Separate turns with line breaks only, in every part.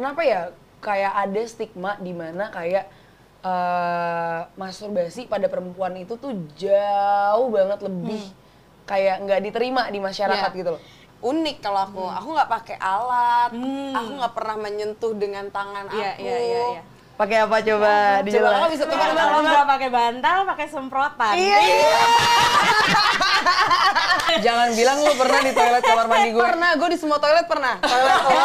kenapa ya kayak ada stigma di mana kayak uh, masturbasi pada perempuan itu tuh jauh banget lebih hmm. kayak nggak diterima di masyarakat yeah. gitu loh unik kalau aku hmm. aku nggak pakai alat hmm. aku nggak pernah menyentuh dengan tangan yeah, aku yeah, yeah, yeah. Pakai apa coba? coba kalau oh, bisa coba nggak
pakai bantal, pakai semprotan. Iya. iya.
Jangan bilang lu pernah di toilet kamar mandi gue. Pernah, gue di semua toilet pernah. Toilet lo.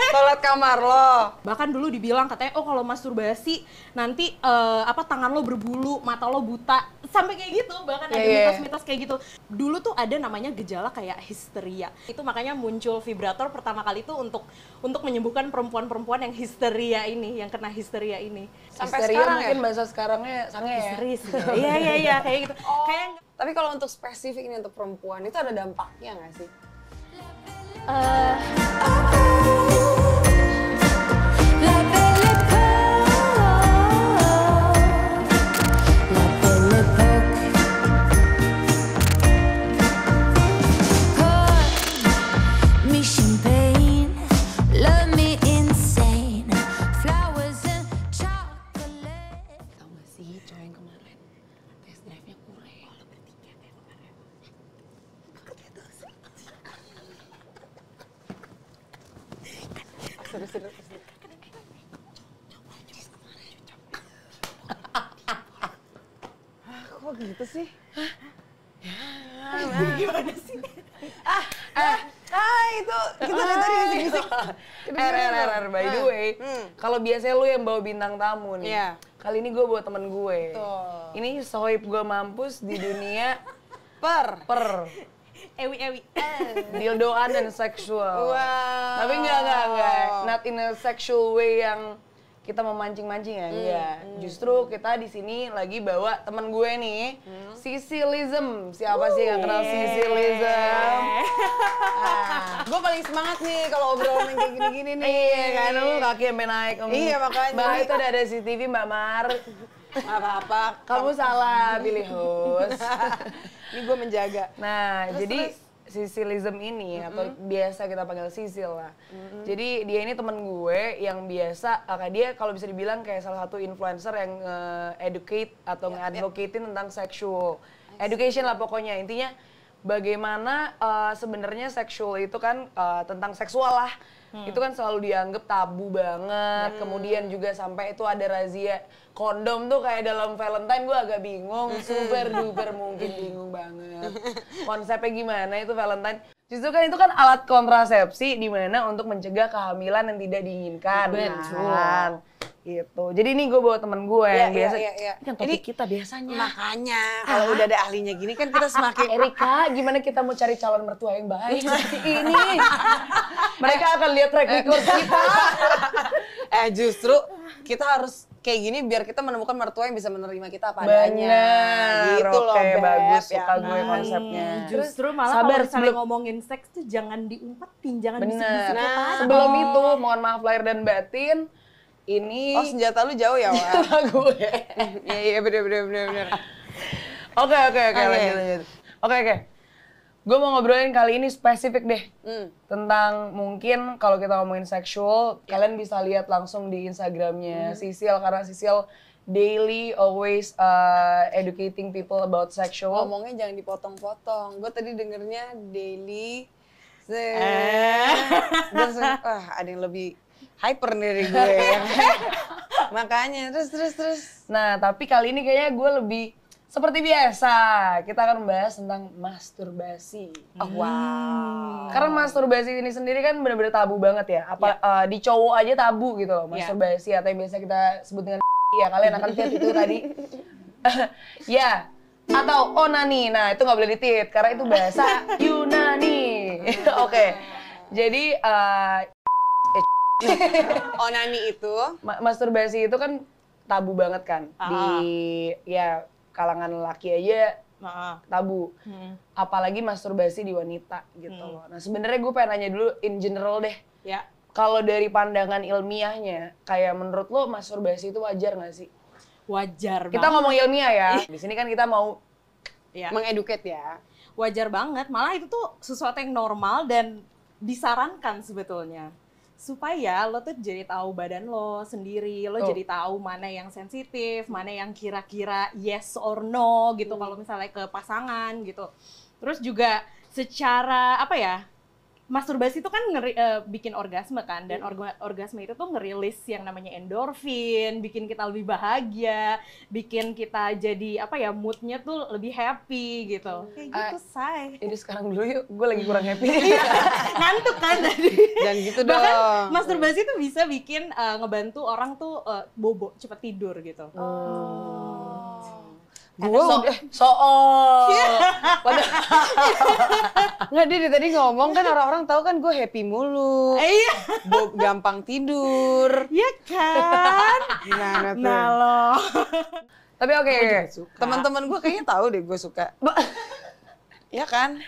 toilet
kamar lo. Bahkan dulu dibilang katanya, oh kalau masturbasi nanti uh, apa tangan lo berbulu, mata lo buta. Sampai kayak gitu, bahkan yeah, ada iya, iya. mitos-mitos kayak gitu. Dulu tuh ada namanya gejala kayak histeria. Itu makanya muncul vibrator pertama kali itu untuk untuk menyembuhkan perempuan-perempuan yang histeria ini, yang kena histeria ini. Sampai histeria sekarang mungkin ya? bahasa
sekarangnya sange ya. Histeris. Gitu. Iya iya iya kayak gitu. Oh, kayak tapi kalau untuk spesifik ini untuk perempuan itu ada dampaknya nggak sih? Uh, eh, ah itu kita dari tadi ah, bisik-bisik. Er, er, er, er, by the ah. way. Hmm. Kalau biasanya lu yang bawa bintang tamu nih. Yeah. Kali ini gue bawa temen gue. Tuh. Ini sohib gue mampus di dunia per. Per. Ewi ewi. Dildoan dan seksual. Wow. Tapi enggak enggak enggak. Not in a sexual way yang kita memancing-mancing ya, enggak. Hmm, iya. hmm. Justru hmm. kita di sini lagi bawa teman gue nih, hmm. Sicilism. Siapa sih yang kenal Sicilism? Ah, gue paling semangat nih kalau obrolan kayak gini-gini nih. Iya kan, lu kaki yang naik. Um. Iya makanya. itu udah ada CCTV Mbak Mar. apa-apa. Kamu, kamu salah pilih host. ini gue menjaga. Nah, terus, jadi terus sisilism ini mm -hmm. atau biasa kita panggil sisil lah. Mm -hmm. Jadi dia ini temen gue yang biasa kayak dia kalau bisa dibilang kayak salah satu influencer yang uh, educate atau yeah, iya, iya. yeah. tentang sexual education lah pokoknya. Intinya bagaimana uh, sebenarnya seksual itu kan uh, tentang seksual lah hmm. itu kan selalu dianggap tabu banget. Hmm. Kemudian juga sampai itu ada razia kondom tuh kayak dalam Valentine gue agak bingung, hmm. super duper mungkin bingung banget. Konsepnya gimana itu Valentine? Justru kan itu kan alat kontrasepsi dimana untuk mencegah kehamilan yang tidak diinginkan. Betul. Nah, gitu. Jadi ini gue bawa temen gue yang yeah, iya, biasa. Yeah, yeah. Kan ini kita biasanya. Makanya ah. kalau udah ada ahlinya gini kan kita ah, ah, semakin. Erika, gimana kita mau cari calon mertua yang baik seperti ini? Mereka eh, akan lihat track eh, record kita. eh justru kita harus kayak gini biar kita menemukan mertua yang bisa menerima kita apa adanya. Banyak. gitu loh, okay, beb, bagus ya. suka gue konsepnya. Nah, justru malah Sabar, kalau sebelum... ngomongin seks tuh jangan diumpetin,
jangan Bener. Nah, sebelum oh. itu
mohon maaf lahir dan batin ini oh senjata lu jauh ya wah gue iya iya bener bener bener bener oke oke oke lanjut oke oke gue mau ngobrolin kali ini spesifik deh mm. tentang mungkin kalau kita ngomongin seksual yeah. kalian bisa lihat langsung di instagramnya mm. Sisil karena Sisil daily always uh, educating people about sexual. Ngomongnya jangan dipotong-potong. Gue tadi dengernya daily. Eh. Langsung, ah, ada yang lebih hyper nih gue. Makanya terus terus terus. Nah, tapi kali ini kayaknya gue lebih seperti biasa, kita akan membahas tentang masturbasi. Oh, wow. Hmm. Karena masturbasi ini sendiri kan benar-benar tabu banget ya. Apa yeah. Ya. uh, di cowok aja tabu gitu loh, ya. masturbasi yeah. atau yang biasa kita sebut dengan ya kalian akan lihat itu tadi. ya, atau onani. Nah, itu nggak boleh ditit karena itu bahasa Yunani. Oke. okay. Jadi uh, onani itu Ma masturbasi itu kan tabu banget kan -huh. Ah, di ah. ya kalangan laki aja -huh. Ah, tabu hmm. apalagi masturbasi di wanita gitu hmm. nah sebenarnya gue pengen nanya dulu in general deh ya kalau dari pandangan ilmiahnya kayak menurut lo masturbasi itu wajar gak sih wajar kita ngomong ilmiah ya di sini kan kita mau
ya. mengeduket
ya wajar banget malah
itu tuh sesuatu yang normal dan disarankan sebetulnya supaya lo tuh jadi tahu badan lo sendiri, lo oh. jadi tahu mana yang sensitif, mana yang kira-kira yes or no gitu hmm. kalau misalnya ke pasangan gitu. Terus juga secara apa ya? masturbasi itu kan ngeri, uh, bikin orgasme kan dan iya. orga, orgasme itu tuh ngerilis yang namanya endorfin, bikin kita lebih bahagia, bikin kita jadi apa ya moodnya tuh lebih happy gitu. Kayak gitu uh, say.
Jadi sekarang dulu yuk, gue lagi kurang happy. Iya, ngantuk kan tadi. Dan gitu dong. Bahkan
masturbasi tuh bisa bikin uh, ngebantu orang tuh uh, bobo cepet tidur gitu. Oh.
Gue so, udah so oh. Nggak dia tadi ngomong kan orang-orang tahu kan gue happy mulu. Iya. gampang tidur. Iya kan? Gimana tuh? Nah lo. Tapi oke, okay, teman-teman gue kayaknya tahu deh gue suka. Iya kan?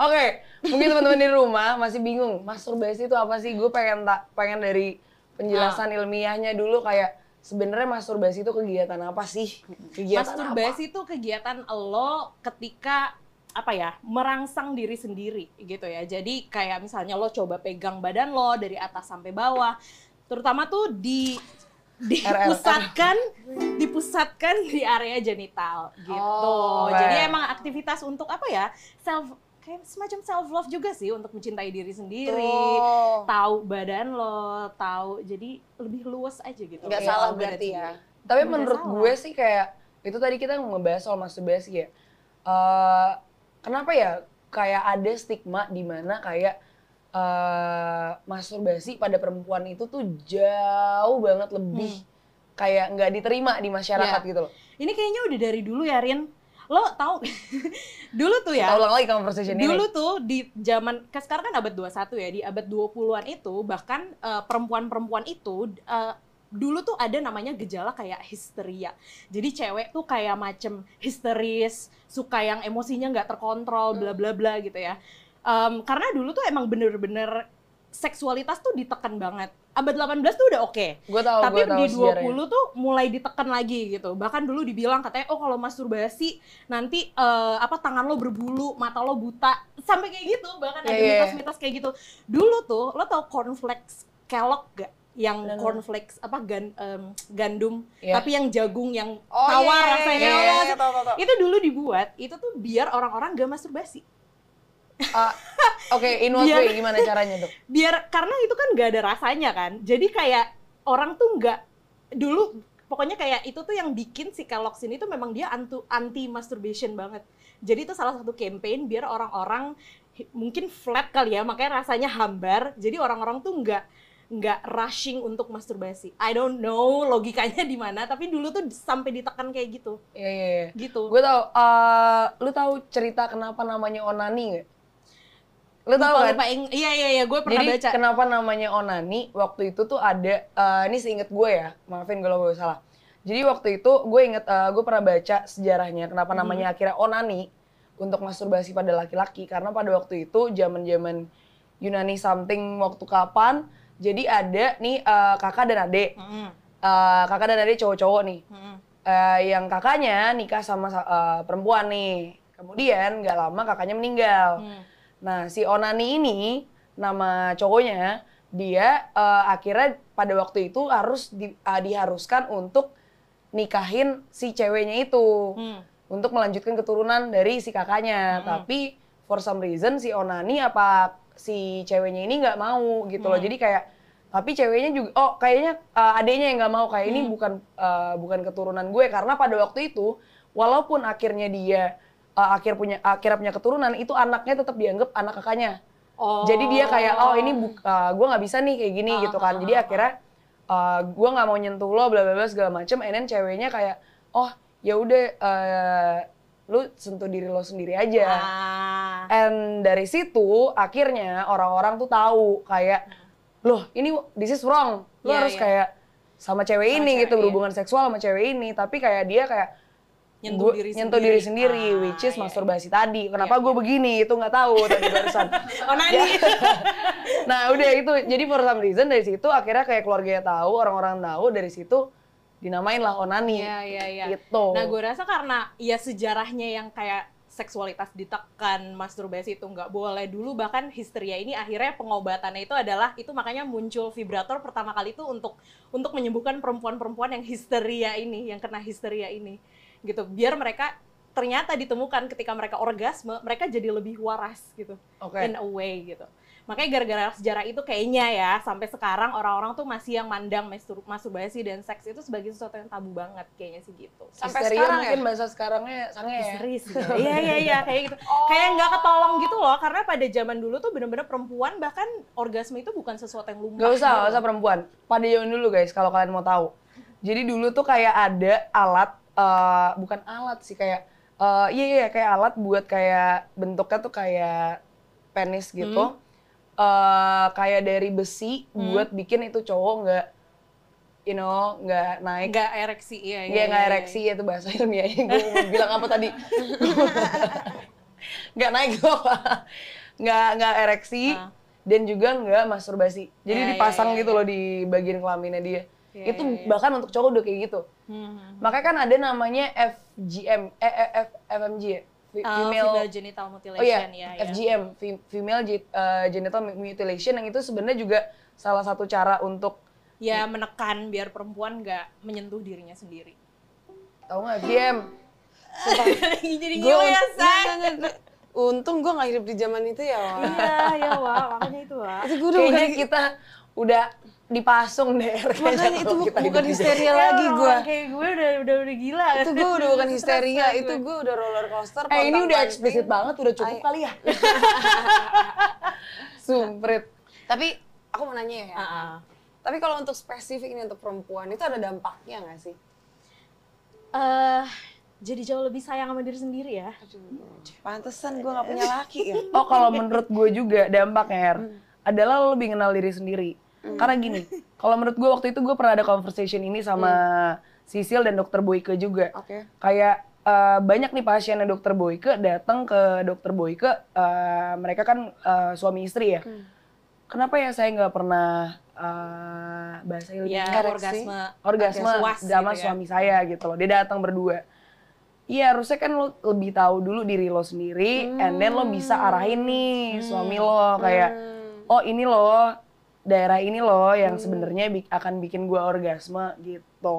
Oke, okay. mungkin teman-teman di rumah masih bingung masturbasi itu apa sih? Gue pengen tak pengen dari penjelasan ah. ilmiahnya dulu kayak sebenarnya masturbasi itu kegiatan apa sih? Kegiatan masturbasi itu kegiatan lo ketika apa ya merangsang diri
sendiri gitu ya jadi kayak misalnya lo coba pegang badan lo dari atas sampai bawah terutama tuh di dipusatkan dipusatkan di area genital gitu. Oh, Jadi emang aktivitas untuk apa ya? self kayak semacam self love juga sih untuk mencintai diri sendiri, oh. tahu badan lo, tahu jadi lebih luas aja gitu. Gak salah berarti ya.
Tapi Gak menurut salah. gue sih kayak itu tadi kita ngebahas soal masturbasi ya. Uh, eh, kenapa ya kayak ada stigma di mana kayak uh, masturbasi pada perempuan itu tuh jauh banget lebih hmm. kayak nggak diterima di masyarakat ya. gitu loh. Ini kayaknya udah dari dulu ya Rin lo tau dulu tuh ya. ulang lagi dulu ini.
tuh di zaman kan sekarang kan abad 21 ya, di abad 20-an itu bahkan eh, perempuan-perempuan uh, itu uh, dulu tuh ada namanya gejala kayak histeria. Jadi cewek tuh kayak macem histeris, suka yang emosinya nggak terkontrol, bla bla bla gitu ya. Um, karena dulu tuh emang bener-bener seksualitas tuh ditekan banget. Abad 18 tuh udah oke. Okay. Tapi gua tahu di 20 sejarah. tuh mulai ditekan lagi gitu. Bahkan dulu dibilang katanya oh kalau masturbasi nanti uh, apa tangan lo berbulu, mata lo buta. Sampai kayak gitu. Bahkan yeah, ada iya, iya. mitos-mitos kayak gitu. Dulu tuh lo tau cornflakes kelok gak? yang Lalu. cornflakes apa gan, um, gandum yeah. tapi yang jagung yang oh, tawar yeah, iya, rasanya yeah, yeah, yeah, yeah, itu dulu dibuat itu tuh biar orang-orang gak masturbasi Ah, oke, okay, in one way gimana caranya tuh? Biar karena itu kan gak ada rasanya kan. Jadi kayak orang tuh nggak dulu pokoknya kayak itu tuh yang bikin si Kellogg's ini tuh memang dia anti anti masturbation banget. Jadi itu salah satu campaign biar orang-orang mungkin flat kali ya, makanya rasanya hambar. Jadi orang-orang tuh nggak nggak rushing untuk masturbasi. I don't know logikanya di mana, tapi dulu tuh sampai ditekan kayak gitu.
Iya, yeah, iya, yeah, yeah. Gitu. Gue tau, uh, lu tau cerita kenapa namanya onani gak? Lu tau kan? Lupa iya iya iya gue pernah Jadi, baca. kenapa namanya onani? Waktu itu tuh ada uh, ini seinget gue ya. Maafin kalau gue salah. Jadi waktu itu gue inget uh, eh, gue pernah baca sejarahnya kenapa hmm. namanya akhirnya onani untuk masturbasi pada laki-laki karena pada waktu itu zaman-zaman Yunani something waktu kapan jadi ada nih uh, kakak dan adik. Hmm. Uh, kakak dan adik cowok-cowok nih. Hmm. Uh, yang kakaknya nikah sama uh, perempuan nih. Kemudian nggak lama kakaknya meninggal. Hmm Nah, si Onani ini nama cowoknya dia uh, akhirnya pada waktu itu harus di, uh, diharuskan untuk nikahin si ceweknya itu hmm. untuk melanjutkan keturunan dari si kakaknya. Hmm. Tapi for some reason si Onani apa si ceweknya ini nggak mau gitu hmm. loh. Jadi kayak tapi ceweknya juga oh kayaknya uh, yang nggak mau kayak hmm. ini bukan uh, bukan keturunan gue karena pada waktu itu walaupun akhirnya dia uh, akhir punya akhirnya punya keturunan itu anaknya tetap dianggap anak kakaknya.
Oh. Jadi dia kayak oh ini
uh, eh, gue nggak bisa nih kayak gini uh, gitu kan. Ah, Jadi uh, akhirnya uh, eh, gue nggak mau nyentuh lo bla bla bla segala macem. Enen ceweknya kayak oh ya udah uh, lu sentuh diri lo sendiri aja. Uh. And dari situ akhirnya orang-orang tuh tahu kayak loh ini this is wrong. Lo yeah, harus yeah. kayak sama cewek sama ini cewek gitu berhubungan seksual sama cewek ini. Tapi kayak dia kayak nyentuh diri nyentuh sendiri. diri sendiri ah, which is iya. iya. masturbasi tadi iya, kenapa iya, gue begini itu nggak tahu tadi barusan oh nah udah itu jadi for some reason dari situ akhirnya kayak keluarga tahu orang-orang tahu dari situ dinamain lah onani Iya, iya, iya. gitu nah gue
rasa karena ya sejarahnya yang kayak seksualitas ditekan, masturbasi itu nggak boleh dulu bahkan histeria ini akhirnya pengobatannya itu adalah itu makanya muncul vibrator pertama kali itu untuk untuk menyembuhkan perempuan-perempuan yang histeria ini, yang kena histeria ini gitu biar mereka ternyata ditemukan ketika mereka orgasme mereka jadi lebih waras gitu okay. in a way gitu makanya gara-gara sejarah itu kayaknya ya sampai sekarang orang-orang tuh masih yang mandang masturbasi dan seks itu sebagai sesuatu yang tabu banget kayaknya sih gitu sampai Histeria sekarang mungkin ya? bahasa
sekarangnya sange ya iya iya iya
kayak gitu oh. kayak nggak ketolong gitu loh karena pada zaman dulu tuh bener-bener perempuan bahkan orgasme itu bukan sesuatu yang lumrah Gak usah gitu gak usah perempuan
pada zaman dulu guys kalau kalian mau tahu jadi dulu tuh kayak ada alat uh, bukan alat sih kayak uh, iya iya kayak alat buat kayak bentuknya tuh kayak penis gitu. Hmm. Uh, kayak dari besi hmm. buat bikin itu cowok nggak you know, nggak naik. Nggak ereksi, iya, iya. Iya, nggak iya, ereksi, iya. itu bahasa ilmiahnya. Gue bilang apa tadi? nggak naik gue apa? Nggak, nggak ereksi, uh. dan juga nggak masturbasi. Jadi yeah, iya, dipasang yeah, yeah, gitu loh iya. di bagian kelaminnya dia okay, itu bahkan untuk cowok udah kayak gitu. Hmm. hmm, hmm. Makanya kan ada namanya FGM, eh, eh, F, FMG ya? Oh, female, uh, female
genital mutilation oh, yeah. ya. ya.
FGM, yeah. female uh, genital mutilation yang itu sebenarnya juga salah satu cara untuk
ya menekan biar perempuan nggak menyentuh dirinya sendiri.
Tahu nggak FGM? Jadi gue ya, Untung gue gak hidup di zaman itu ya, Wak. Iya, ya, Wak. Makanya itu, Wak. Itu gue Kayaknya kita udah dipasung deh makanya itu bukan bukan histeria iya, lagi gue kayak gue udah udah udah gila itu gue udah bukan histeria itu gue udah roller coaster eh ini udah eksplisit banget udah cukup kali ya sumprit tapi aku mau nanya ya uh -uh. tapi kalau untuk spesifik ini untuk perempuan itu ada dampaknya nggak sih uh, jadi jauh lebih sayang sama diri sendiri ya. Aduh, pantesan gue gak punya laki ya. Oh kalau menurut gue juga dampaknya Her, hmm. adalah lo lebih kenal diri sendiri Mm. Karena gini, kalau menurut gue waktu itu gue pernah ada conversation ini sama mm. Sisil dan dokter Boyke juga. Okay. Kayak uh, banyak nih pasiennya dokter Boyke datang ke dokter Boyke, uh, mereka kan uh, suami istri ya. Hmm. Kenapa ya saya nggak pernah uh, bahasa ilmiah ya, orgasme, orgasme sama gitu ya. suami ya. saya gitu loh. Dia datang berdua. Iya harusnya kan lo lebih tahu dulu diri lo sendiri, hmm. and then lo mm. bisa arahin nih hmm. suami lo kayak, hmm. oh ini lo daerah ini loh yang hmm. sebenarnya bi akan bikin gue orgasme gitu.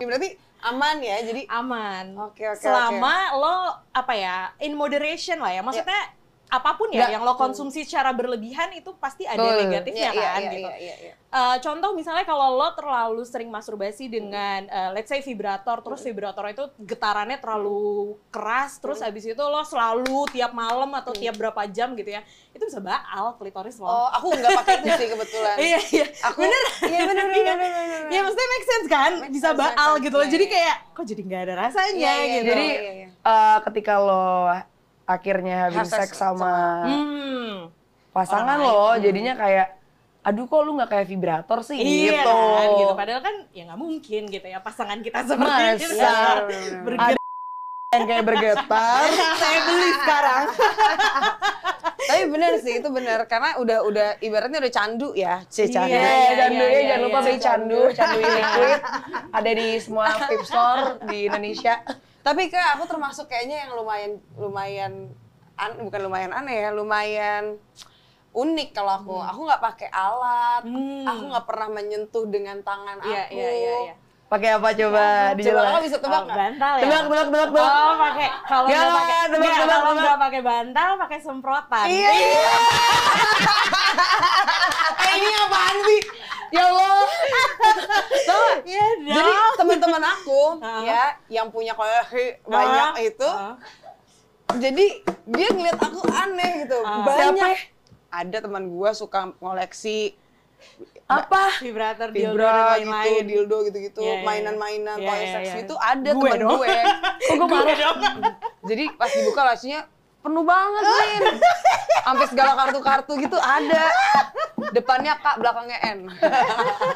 Hmm.
Berarti aman ya, jadi aman. Oke okay, oke. Okay, Selama okay. lo apa ya in moderation lah ya, maksudnya. Yeah apapun ya, ya yang lo konsumsi secara berlebihan itu pasti ada Betul. negatifnya ya, kan ya, gitu. Ya, ya, ya, ya. Uh, contoh misalnya kalau lo terlalu sering masturbasi dengan uh, let's say vibrator, terus vibrator itu getarannya terlalu keras, terus hmm. abis itu lo selalu tiap malam atau hmm. tiap berapa jam gitu ya, itu bisa baal klitoris lo. Oh, aku nggak pakai itu sih kebetulan. iya, iya. Aku, iya, bener. Iya bener,
bener, bener, Iya, maksudnya make sense kan? Make bisa sense, baal sense, gitu loh. Iya, jadi jadi kayak, kok jadi nggak ada rasanya iya, iya, gitu. Jadi uh, ketika lo akhirnya having sex, sama, sama hmm. pasangan lo, jadinya kayak aduh kok lu nggak kayak vibrator sih iya, gitu. Kan, gitu.
Padahal kan ya nggak mungkin gitu ya pasangan kita seperti iya. itu. Bergetar.
Yang kayak bergetar. Saya beli sekarang. Tapi benar sih itu benar, karena udah udah ibaratnya udah candu ya. C iya, candu. Iya, yeah, candu yeah, ya iya, jangan lupa beli candu, candu liquid. Ada di semua vape store di Indonesia. Tapi Kak, aku termasuk kayaknya yang lumayan lumayan an, bukan lumayan aneh ya, lumayan unik kalau aku. Hmm. Aku nggak pakai alat, hmm. aku nggak pernah menyentuh dengan tangan yeah, aku. Iya, iya, iya. Pakai apa coba? Ya, Coba kamu bisa tebak oh, bantal ya. Tebak, tebak, tebak, tebak. Oh, pakai kalau nggak pakai tebak, tebak, tebak, kalau nggak
pakai bantal, pakai semprotan. Iya. iya.
eh, ini apaan sih? ya Allah ya, jadi teman-teman aku ya yang punya koleksi uh. banyak itu jadi dia ngeliat aku aneh gitu uh. banyak ada teman gua suka koleksi apa vibrator dildo Vibra, dan gitu, lain-lain gitu, dildo gitu-gitu yeah, yeah. Iya. mainan-mainan yeah, itu yeah, yeah. itu ada gue teman dong. gue kok gue marah jadi pas dibuka lasinya penuh banget Lin sampai segala kartu-kartu gitu ada Depannya Kak, belakangnya N.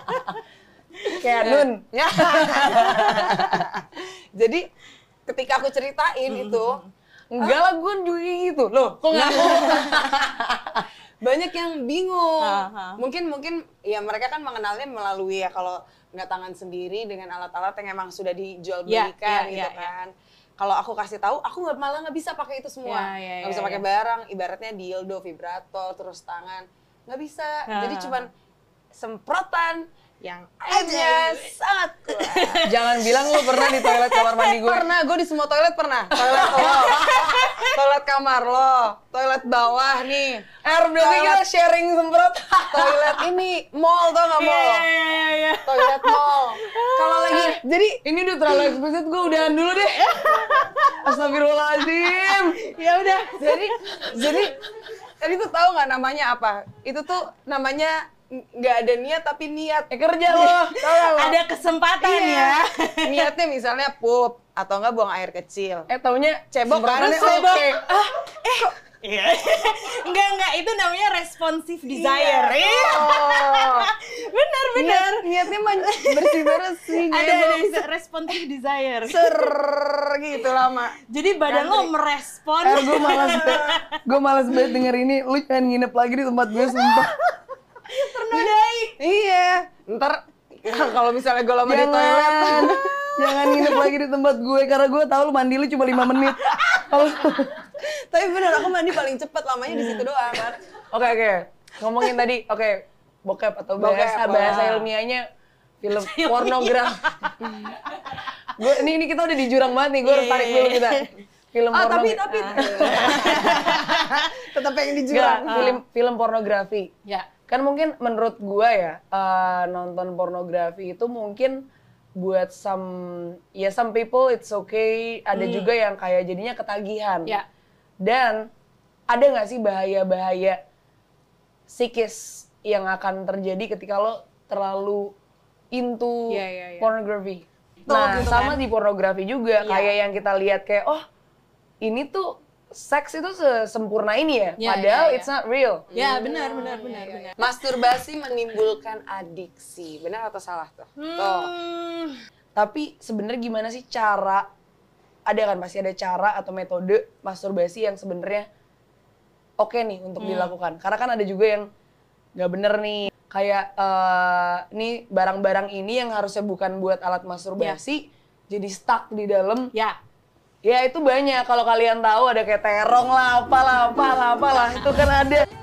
Kayak Nun. Ya. Jadi ketika aku ceritain itu, enggak lah gue juga gitu. Loh, kok nggak Banyak yang bingung. Aha. Ah. Mungkin mungkin ya mereka kan mengenalnya melalui ya kalau nggak tangan sendiri dengan alat-alat yang emang sudah dijual ya, belikan yeah, yeah, gitu yeah, ya. kan. Yeah kalau aku kasih tahu aku malah nggak bisa pakai itu semua ya, nggak yeah, yeah, bisa pakai barang ibaratnya dildo vibrator terus tangan nggak bisa nah. jadi ah. cuman semprotan yang aja sangat Jangan bilang lu pernah di toilet kamar mandi gue. Pernah, gue di semua toilet pernah. Toilet lo, toilet kamar lo, toilet bawah nih. Air blooming sharing semprot. Toilet ini mall tau gak mall? Iya, iya, iya. yeah. Toilet mall. Kalau lagi, eh, jadi ini udah terlalu eksplisit, gue udahan dulu deh. Astagfirullahaladzim. ya udah, jadi, jadi Tadi tuh tahu nggak namanya apa? Itu tuh namanya nggak ada niat tapi niat. Eh, kerja loh. Iya. Tahu Ada kesempatan iya. ya. Niatnya misalnya pup atau enggak buang air kecil. Eh taunya cebok kan? Cebok. Ah, eh
Iya. enggak enggak itu namanya responsif iya. desire. Iya. Oh. benar. bener bener. niatnya bersih bersih. ada ada responsif desire. Ser gitu lama. Jadi badan lo merespon. Eh, gue malas
gue malas banget denger ini. Lu jangan nginep lagi di tempat gue sumpah. Ternodai. iya. Ntar kalau misalnya gue lama di toilet. jangan nginep lagi di tempat gue karena gue tahu lu mandi lu cuma lima menit. Tapi benar aku mandi paling cepat lamanya di situ doang. Kan. Oke oke. Okay, okay. Ngomongin tadi oke okay, bokep atau bokep, bahasa apa? bahasa ilmiahnya film pornografi. gue ini, ini kita udah di jurang banget nih, gue harus iya, tarik iya, dulu iya. kita. Film oh, tapi tapi tetap yang di jurang. Gak, film film pornografi. Ya. Kan mungkin menurut gue ya uh, nonton pornografi itu mungkin buat some ya some people it's okay ada hmm. juga yang kayak jadinya ketagihan. yeah. Dan ada nggak sih bahaya-bahaya psikis yang akan terjadi ketika lo terlalu into yeah, yeah, yeah. pornografi? Nah, gitu sama kan? di pornografi juga yeah. kayak yang kita lihat kayak oh ini tuh seks itu sempurna ini ya, yeah, padahal yeah, yeah. it's not real. Ya yeah, benar benar iya, iya, benar yeah, benar. Iya. Masturbasi menimbulkan adiksi, benar atau salah tuh? Hmm. Tuh. Tapi sebenarnya gimana sih cara ada kan pasti ada cara atau metode masturbasi yang sebenarnya oke okay nih untuk hmm. dilakukan. Karena kan ada juga yang nggak bener nih. Kayak uh, nih barang-barang ini yang harusnya bukan buat alat masturbasi yeah. jadi stuck di dalam. Ya. Yeah. Ya itu banyak kalau kalian tahu ada kayak terong lah, apalah, apalah, apalah, itu kan ada.